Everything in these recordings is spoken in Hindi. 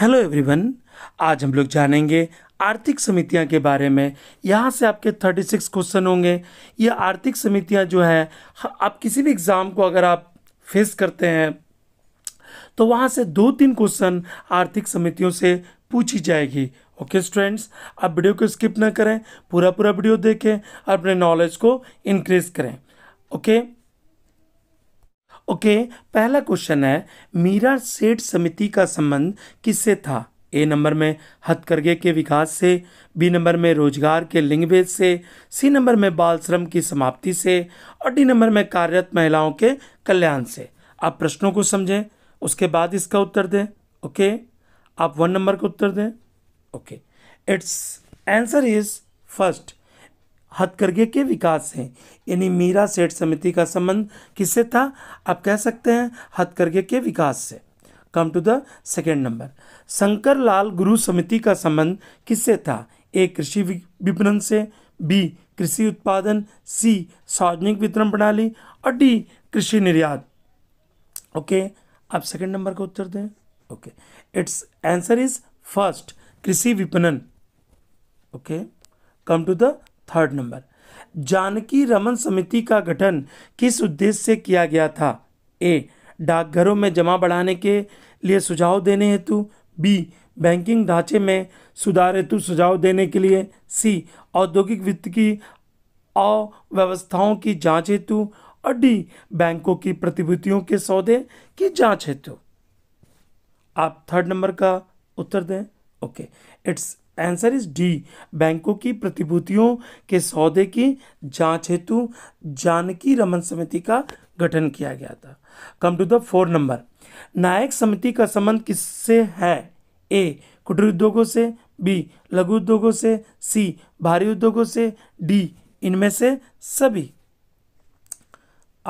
हेलो एवरीवन आज हम लोग जानेंगे आर्थिक समितियां के बारे में यहाँ से आपके 36 क्वेश्चन होंगे ये आर्थिक समितियां जो हैं आप किसी भी एग्ज़ाम को अगर आप फेस करते हैं तो वहाँ से दो तीन क्वेश्चन आर्थिक समितियों से पूछी जाएगी ओके स्टूडेंट्स आप वीडियो को स्किप ना करें पूरा पूरा वीडियो देखें और अपने नॉलेज को इनक्रीज करें ओके okay? ओके पहला क्वेश्चन है मीरा सेठ समिति का संबंध किससे था ए नंबर में हथकरघे के विकास से बी नंबर में रोजगार के लिंगभेद से सी नंबर में बाल श्रम की समाप्ति से और डी नंबर में कार्यरत महिलाओं के कल्याण से आप प्रश्नों को समझें उसके बाद इसका उत्तर दें ओके आप वन नंबर का उत्तर दें okay it's answer is first हथकरघे के विकास हैं यानी मीरा सेठ समिति का संबंध किससे था आप कह सकते हैं हथकरघे के विकास से come to the second number Shankar Lal Guru समिति का संबंध किससे था ए कृषि विपणन से बी कृषि उत्पादन सी सार्वजनिक वितरण प्रणाली और डी कृषि निर्यात ओके आप सेकेंड नंबर का उत्तर दें okay it's answer is first कृषि विपणन okay come to the third number Janaki Raman समिति का गठन किस उद्देश्य से किया गया था ए डाकघरों में जमा बढ़ाने के लिए सुझाव देने हेतु बी बैंकिंग ढांचे में सुधार हेतु सुझाव देने के लिए सी औद्योगिक वित्त की अव्यवस्थाओं की जांच हेतु और डी बैंकों की प्रतिभूतियों के सौदे की जांच हेतु आप थर्ड नंबर का उत्तर दें okay it's answer is D बैंकों की प्रतिभूतियों के सौदे की जांच हेतु जानकी रमन समिति का गठन किया गया था come to the four number Nayak समिति का संबंध किससे है ए कुटीर उद्योगों से बी लघु उद्योगों से सी भारी उद्योगों से डी इनमें से सभी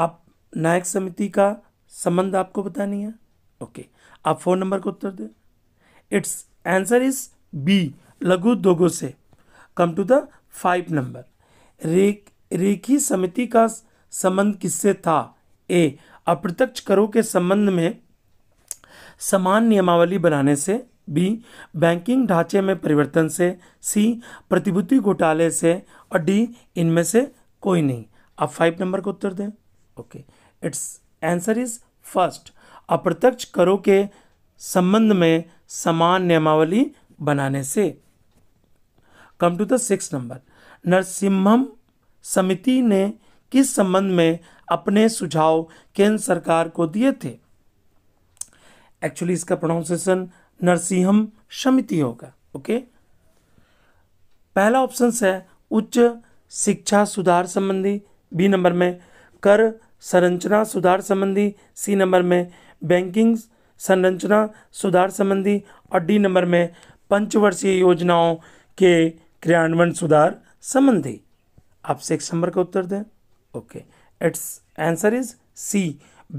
आप नायक समिति का संबंध आपको बतानी है ओके आप फोन नंबर को उत्तर दें इट्स आंसर इज बी लघु उद्योगों से come to the five number रेक रेखी समिति का संबंध किससे था ए अप्रत्यक्ष करों के संबंध में समान नियमावली बनाने से बी बैंकिंग ढांचे में परिवर्तन से सी प्रतिभूति घोटाले से और डी इनमें से कोई नहीं आप फाइव नंबर को उत्तर दें okay it's answer is first अप्रत्यक्ष करों के संबंध में समान नियमावली बनाने से come to the six number Narasimham समिति ने किस संबंध में अपने सुझाव केंद्र सरकार को दिए थे एक्चुअली इसका प्रोनाउंसिएशन नरसिंहम समिति होगा ओके पहला ऑप्शन है उच्च शिक्षा सुधार संबंधी बी नंबर में कर संरचना सुधार संबंधी सी नंबर में बैंकिंग संरचना सुधार संबंधी और डी नंबर में पंचवर्षीय योजनाओं के क्रियान्वयन सुधार संबंधी आपसे एक नंबर का उत्तर दें okay it's answer is C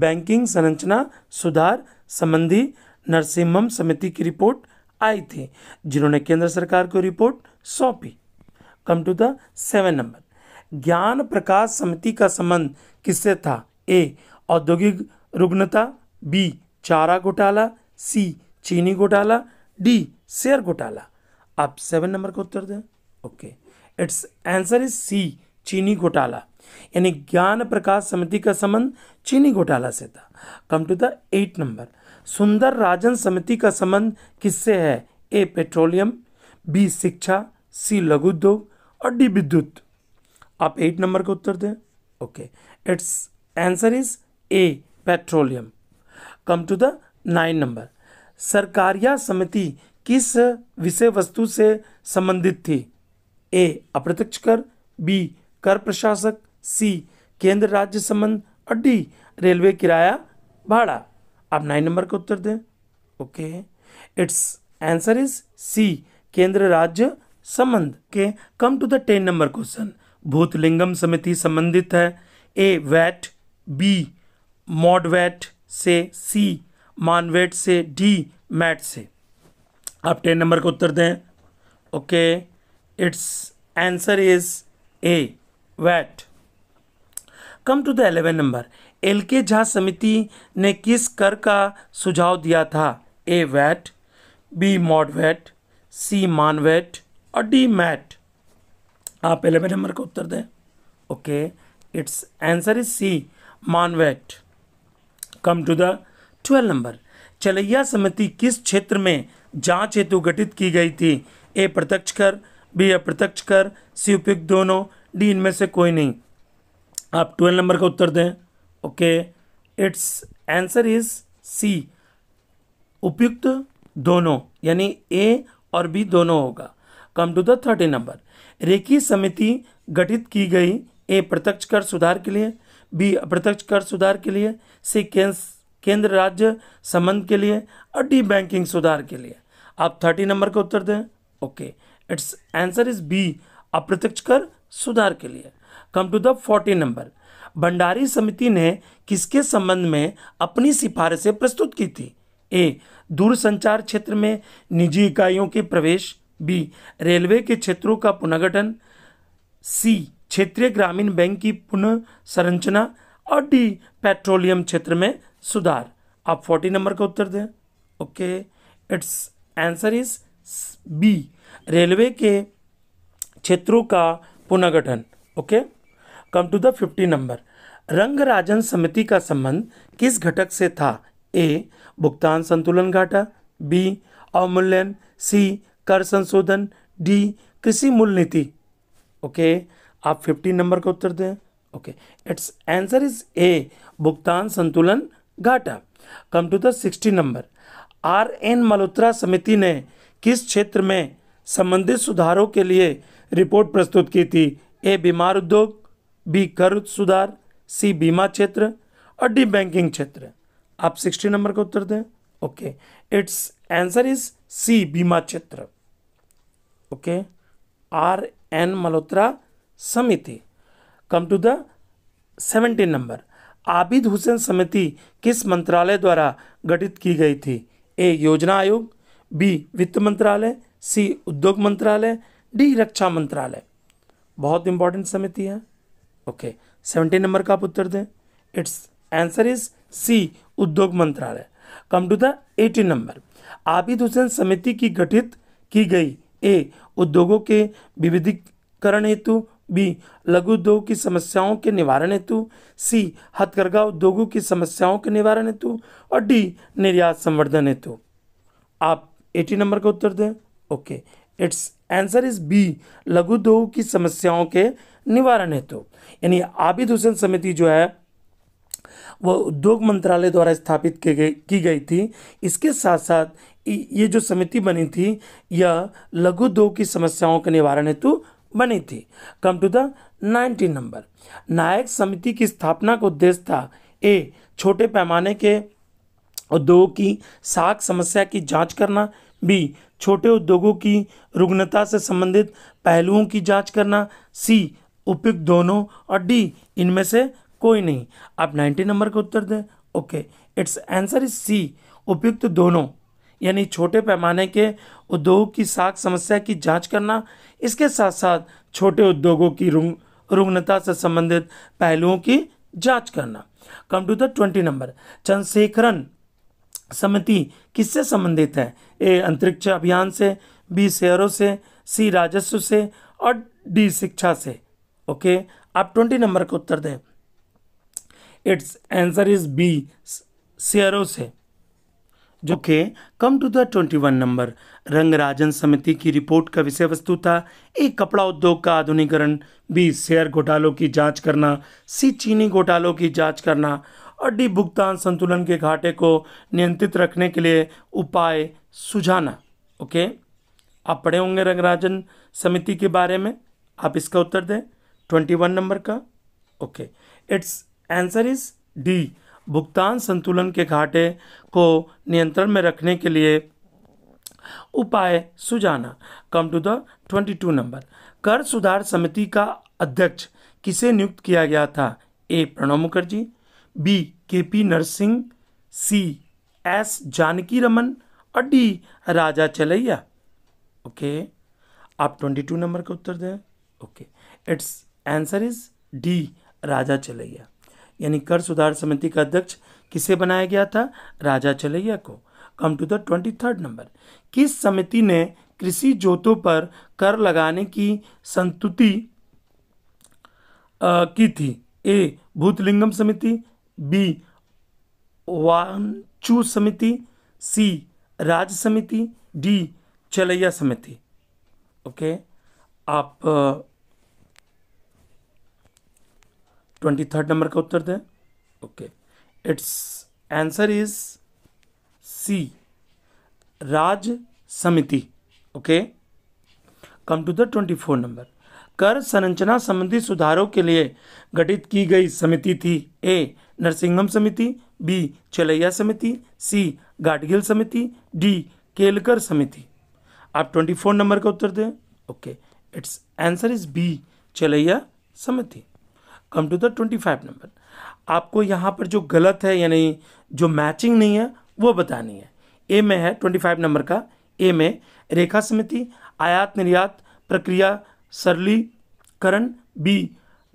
banking संरचना सुधार संबंधी नरसिम्हम समिति की रिपोर्ट आई थी जिन्होंने केंद्र सरकार को रिपोर्ट सौंपी come to the seven number Gyan Prakash समिति का संबंध किससे था ए औद्योगिक रुग्णता बी चारा घोटाला सी चीनी घोटाला डी शेयर घोटाला आप सेवन नंबर का उत्तर दें okay it's answer is C चीनी घोटाला यानी ज्ञान प्रकाश समिति का संबंध चीनी घोटाला से था come to the eight number Sundar Rajan समिति का संबंध किससे है ए पेट्रोलियम बी शिक्षा सी लघु उद्योग और डी विद्युत आप एट नंबर का उत्तर दें okay it's answer is A petroleum come to the nine number Sarkaria समिति किस विषय वस्तु से संबंधित थी ए अप्रत्यक्ष कर बी कर प्रशासक सी केंद्र राज्य संबंध और डी रेलवे किराया भाड़ा आप नाइन नंबर का उत्तर दें okay it's answer is C केंद्र राज्य संबंध के come to the ten number question Bhoothalingam समिति संबंधित है ए वैट बी वैट से सी मानवेट से डी मैट से आप टेन नंबर का उत्तर दें okay okay. its answer is A. Wet. Come to the 11 number. L K Jha समिति ने किस कर का सुझाव दिया था A VAT B MODVAT C MANVAT और डी मैट आप एलेवन नंबर का उत्तर दें okay it's answer is C MANVAT come to the twelve number Chelliah समिति किस क्षेत्र में जांच हेतु गठित की गई थी ए प्रत्यक्ष कर बी अप्रत्यक्ष कर सी उपयुक्त दोनों डी इनमें से कोई नहीं आप ट्वेल्व नंबर का उत्तर दें okay it's answer is C उपयुक्त दोनों यानी ए और बी दोनों होगा come to the thirty number Rekhi समिति गठित की गई ए प्रत्यक्ष कर सुधार के लिए बी अप्रत्यक्ष कर सुधार के लिए सी केंद्र राज्य संबंध के लिए और डी बैंकिंग सुधार के लिए आप थर्टी नंबर का उत्तर दें okay it's answer is B अप्रत्यक्ष कर सुधार के लिए come to the forty number Bhandari समिति ने किसके संबंध में अपनी सिफारिशें प्रस्तुत की थी ए दूरसंचार क्षेत्र में निजी इकाइयों के प्रवेश बी रेलवे के क्षेत्रों का पुनर्गठन सी क्षेत्रीय ग्रामीण बैंक की पुनः संरचना और डी पेट्रोलियम क्षेत्र में सुधार आप फोर्टी नंबर का उत्तर दें okay it's answer is B railway के क्षेत्रों का पुनर्गठन okay come to the fifty number Rangarajan समिति का संबंध किस घटक से था ए भुगतान संतुलन घाटा बी अवमूल्यन सी कर संशोधन डी कृषि मूल नीति ओके आप फिफ्टी नंबर का उत्तर दें okay it's answer is A भुगतान संतुलन घाटा come to the sixty number R N Malhotra समिति ने किस क्षेत्र में संबंधित सुधारों के लिए रिपोर्ट प्रस्तुत की थी ए बीमार उद्योग बी कर सुधार सी बीमा क्षेत्र और डी बैंकिंग क्षेत्र आप सिक्सटी नंबर का उत्तर दें okay it's answer is C बीमा क्षेत्र ओके आर एन मल्होत्रा समिति come to the seventeen number Abid Hussain समिति किस मंत्रालय द्वारा गठित की गई थी ए योजना आयोग बी वित्त मंत्रालय सी उद्योग मंत्रालय डी रक्षा मंत्रालय बहुत इंपॉर्टेंट समिति है ओके सेवेंटी नंबर का आप उत्तर दें इट्स आंसर इज सी उद्योग मंत्रालय come to the eighteen number आपी दूषण समिति की गठित की गई ए उद्योगों के विविधीकरण हेतु बी लघु उद्योग की समस्याओं के निवारण हेतु सी हथकरघा उद्योगों की समस्याओं के निवारण हेतु और डी निर्यात संवर्धन हेतु आप एटी नंबर का उत्तर दें okay it's answer is B लघु दोह की समस्याओं के निवारण हेतु तो। यानी आबिद हुसैन समिति जो है वह उद्योग मंत्रालय द्वारा स्थापित की गई की गई थी इसके साथ साथ ये जो समिति बनी थी यह लघु उद्योग की समस्याओं के निवारण हेतु बनी थी come to the nineteen number Nayak समिति की स्थापना का उद्देश्य था ए छोटे पैमाने के उद्योग की साख समस्या की जांच करना बी छोटे उद्योगों की रुग्णता से संबंधित पहलुओं की जांच करना सी उपयुक्त दोनों और डी इनमें से कोई नहीं आप नाइन्टी नंबर का उत्तर दें okay it's answer is C उपयुक्त दोनों यानी छोटे पैमाने के उद्योगों की साख समस्या की जांच करना इसके साथ साथ छोटे उद्योगों की रुग्णता से संबंधित पहलुओं की जांच करना come to the twenty number Chandrasekharan समिति किससे संबंधित है ए अंतरिक्ष अभियान से बी शेयरों से सी राजस्व से और डी शिक्षा से ओके आप ट्वेंटी नंबर का उत्तर दें इट्स आंसर इज बी शेयरों से जो के come to the twenty one number Rangarajan समिति की रिपोर्ट का विषय वस्तु था ए कपड़ा उद्योग का आधुनिकरण बी शेयर घोटालों की जांच करना सी चीनी घोटालों की जांच करना अड्डी डी भुगतान संतुलन के घाटे को नियंत्रित रखने के लिए उपाय सुझाना ओके आप पढ़े होंगे रंगराजन समिति के बारे में आप इसका उत्तर दें ट्वेंटी वन नंबर का okay it's answer is D भुगतान संतुलन के घाटे को नियंत्रण में रखने के लिए उपाय सुझाना come to the twenty two number कर सुधार समिति का अध्यक्ष किसे नियुक्त किया गया था A Pranab Mukherjee B K P Narasimha C S Janaki Raman और डी राजा चलैया ओके आप ट्वेंटी टू नंबर का उत्तर दें okay it's answer is D Raja Chelliah यानी कर सुधार समिति का अध्यक्ष किसे बनाया गया था राजा चलैया को come to the twenty third number किस समिति ने कृषि जोतों पर कर लगाने की संतुति की थी ए भूतलिंगम समिति बी वांचू समिति सी राज समिति डी चलैया समिति ओके आप ट्वेंटी थर्ड नंबर का उत्तर दें okay it's answer is C Raj समिति okay come to the twenty four number कर संरचना संबंधी सुधारों के लिए गठित की गई समिति थी ए नरसिंहम समिति बी चलैया समिति सी गाडगिल समिति डी केलकर समिति आप ट्वेंटी फोर नंबर का उत्तर दें okay it's answer is B Chelliah समिति come to the twenty five number आपको यहाँ पर जो गलत है यानी जो मैचिंग नहीं है वो बतानी है ए में है ट्वेंटी फाइव नंबर का ए में रेखा समिति आयात निर्यात प्रक्रिया सरलीकरण बी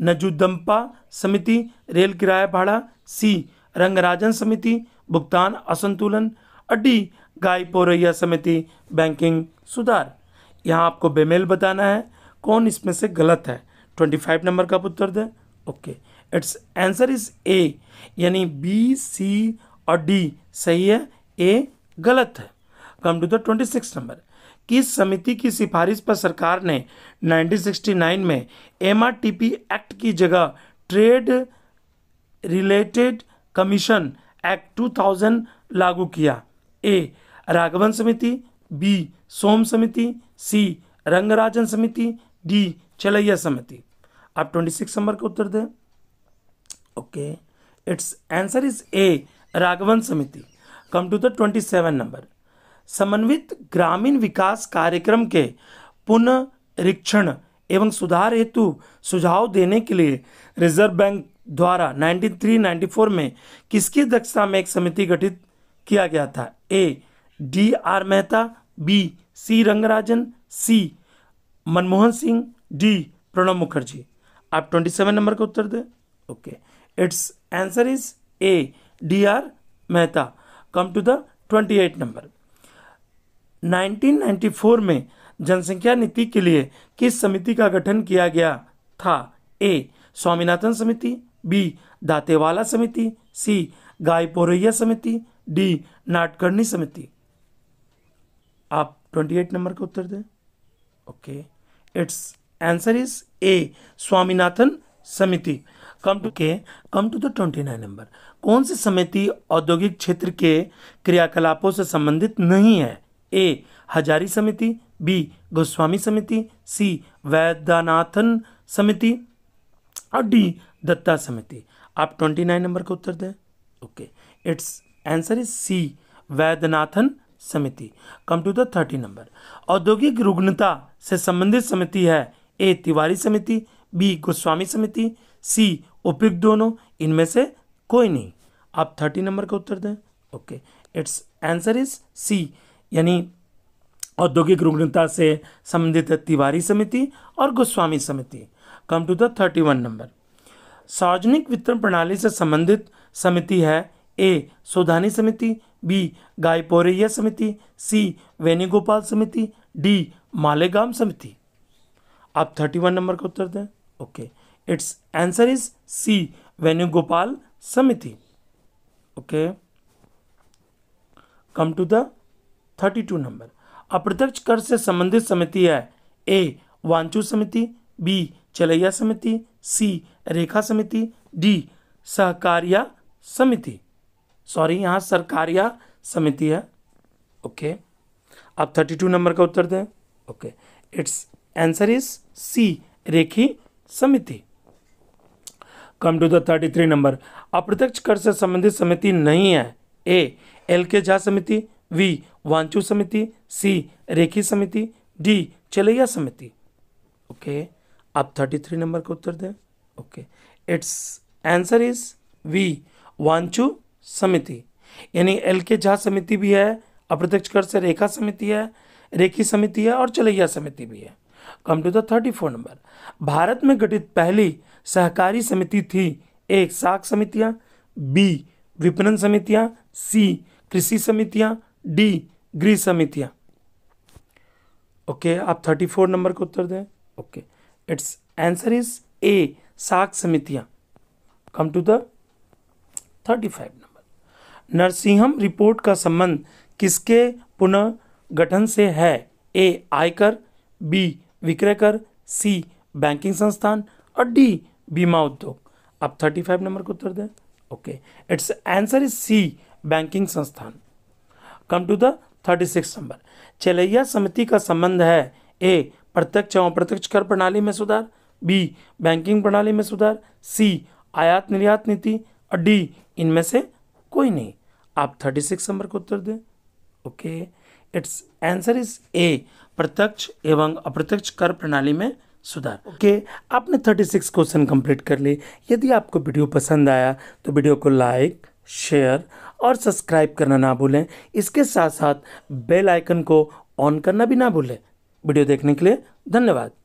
नजुदम्पा समिति रेल किराया भाड़ा सी रंगराजन समिति भुगतान असंतुलन और डी गाय पोरैया समिति बैंकिंग सुधार यहाँ आपको बेमेल बताना है कौन इसमें से गलत है ट्वेंटी फाइव नंबर का उत्तर दें okay it's answer is A यानी बी सी और डी सही है ए गलत है come to the twenty six number कि इस समिति की सिफारिश पर सरकार ने 1969 में एम एक्ट की जगह ट्रेड रिलेटेड कमीशन एक्ट 2000 लागू किया ए राघवन समिति बी सोम समिति सी रंगराजन समिति डी चलैया समिति आप 26 नंबर का उत्तर दें okay it's answer is A Raghavan समिति कम टू द 27 नंबर समन्वित ग्रामीण विकास कार्यक्रम के पुनरीक्षण एवं सुधार हेतु सुझाव देने के लिए रिजर्व बैंक द्वारा 93-94 में किसकी अध्यक्षता में एक समिति गठित किया गया था A D R Mehta B C Rangarajan C Manmohan Singh D Pranab Mukherjee आप 27 नंबर का उत्तर दें okay it's answer is A D R Mehta come to the 28 number 1994 में जनसंख्या नीति के लिए किस समिति का गठन किया गया था ए स्वामीनाथन समिति बी दातेवाला समिति सी गायपोरैया समिति डी नाटकर्णी समिति आप 28 नंबर का उत्तर दें okay it's answer is A Swaminathan समिति कम टू के come to the twenty nine number कौन सी समिति औद्योगिक क्षेत्र के क्रियाकलापों से संबंधित नहीं है ए हजारी समिति बी गोस्वामी समिति सी वैद्यनाथन समिति और डी दत्ता समिति आप ट्वेंटी नाइन नंबर का उत्तर दें okay it's answer is C Vaidyanathan समिति come to the thirty number औद्योगिक रुग्णता से संबंधित समिति है ए तिवारी समिति बी गोस्वामी समिति सी उपयुक्त दोनों इनमें से कोई नहीं आप थर्टी नंबर का उत्तर दें okay it's answer is C यानी औद्योगिक रुग्णता से संबंधित तिवारी समिति और गोस्वामी समिति come to the thirty one number सार्वजनिक वितरण प्रणाली से संबंधित समिति है ए सोधानी समिति बी गायपोरैया समिति सी वेणुगोपाल समिति डी मालेगाम समिति आप थर्टी वन नंबर का उत्तर दें okay it's answer is C Venugopal समिति okay come to the thirty two number अप्रत्यक्ष कर से संबंधित समिति है ए वांचू समिति बी चलैया समिति सी रेखा समिति डी सहकारिया समिति सॉरी यहाँ सरकारिया समिति है ओके आप थर्टी टू नंबर का उत्तर दें okay it's answer is C Rekhi समिति come to the thirty three number अप्रत्यक्ष कर से संबंधित समिति नहीं है ए एल के झा समिति वी वांचू समिति सी रेखी समिति डी चलैया समिति ओके आप थर्टी थ्री नंबर का उत्तर दें okay it's answer is B Wanchoo समिति यानी एल के झा समिति भी है अप्रत्यक्ष कर से रेखा समिति है रेखी समिति है और चलैया समिति भी है come to the thirty four number Bharat में गठित पहली सहकारी समिति थी एक साख समितियाँ बी विपणन समितियाँ सी कृषि समितियाँ डी गृह समितियां ओके आप थर्टी फोर नंबर का उत्तर दें okay it's answer is A साख समितियां come to the thirty five number Narasimham report का संबंध किसके पुनर्गठन से है ए आयकर बी विक्रय कर सी बैंकिंग संस्थान और डी बीमा उद्योग आप थर्टी फाइव नंबर को उत्तर दें okay it's answer is C banking संस्थान come to the thirty six number Chelliah समिति का संबंध है ए प्रत्यक्ष एवं अप्रत्यक्ष कर प्रणाली में सुधार बी बैंकिंग प्रणाली में सुधार सी आयात निर्यात नीति और डी इनमें से कोई नहीं आप थर्टी सिक्स नंबर को उत्तर दें okay it's answer is A प्रत्यक्ष एवं अप्रत्यक्ष कर प्रणाली में सुधार ओके okay, आपने सिक्स क्वेश्चन कंप्लीट कर लिए यदि आपको वीडियो पसंद आया तो वीडियो को लाइक शेयर और सब्सक्राइब करना ना भूलें इसके साथ साथ बेल आइकन को ऑन करना भी ना भूलें वीडियो देखने के लिए धन्यवाद